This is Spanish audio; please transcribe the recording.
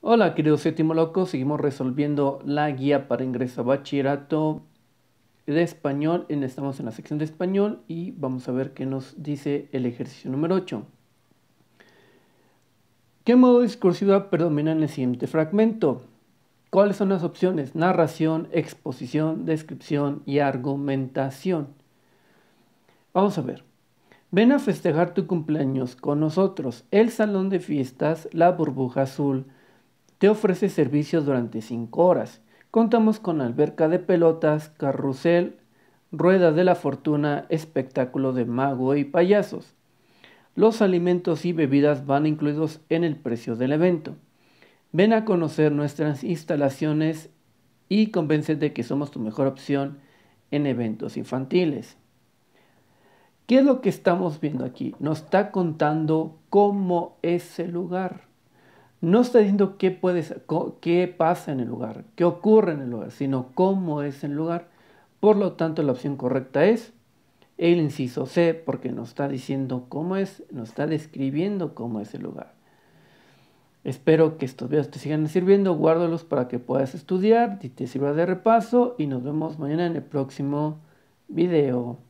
Hola queridos séptimo loco, seguimos resolviendo la guía para ingreso a bachillerato de español, estamos en la sección de español y vamos a ver qué nos dice el ejercicio número 8. ¿Qué modo discursiva predomina en el siguiente fragmento? ¿Cuáles son las opciones? Narración, exposición, descripción y argumentación. Vamos a ver. Ven a festejar tu cumpleaños con nosotros. El salón de fiestas, la burbuja azul, te ofrece servicios durante 5 horas. Contamos con alberca de pelotas, carrusel, rueda de la fortuna, espectáculo de mago y payasos. Los alimentos y bebidas van incluidos en el precio del evento. Ven a conocer nuestras instalaciones y convéncete que somos tu mejor opción en eventos infantiles. ¿Qué es lo que estamos viendo aquí? Nos está contando cómo es el lugar. No está diciendo qué, puede, qué pasa en el lugar, qué ocurre en el lugar, sino cómo es el lugar. Por lo tanto, la opción correcta es el inciso C, porque nos está diciendo cómo es, nos está describiendo cómo es el lugar. Espero que estos videos te sigan sirviendo, guárdalos para que puedas estudiar y te sirva de repaso y nos vemos mañana en el próximo video.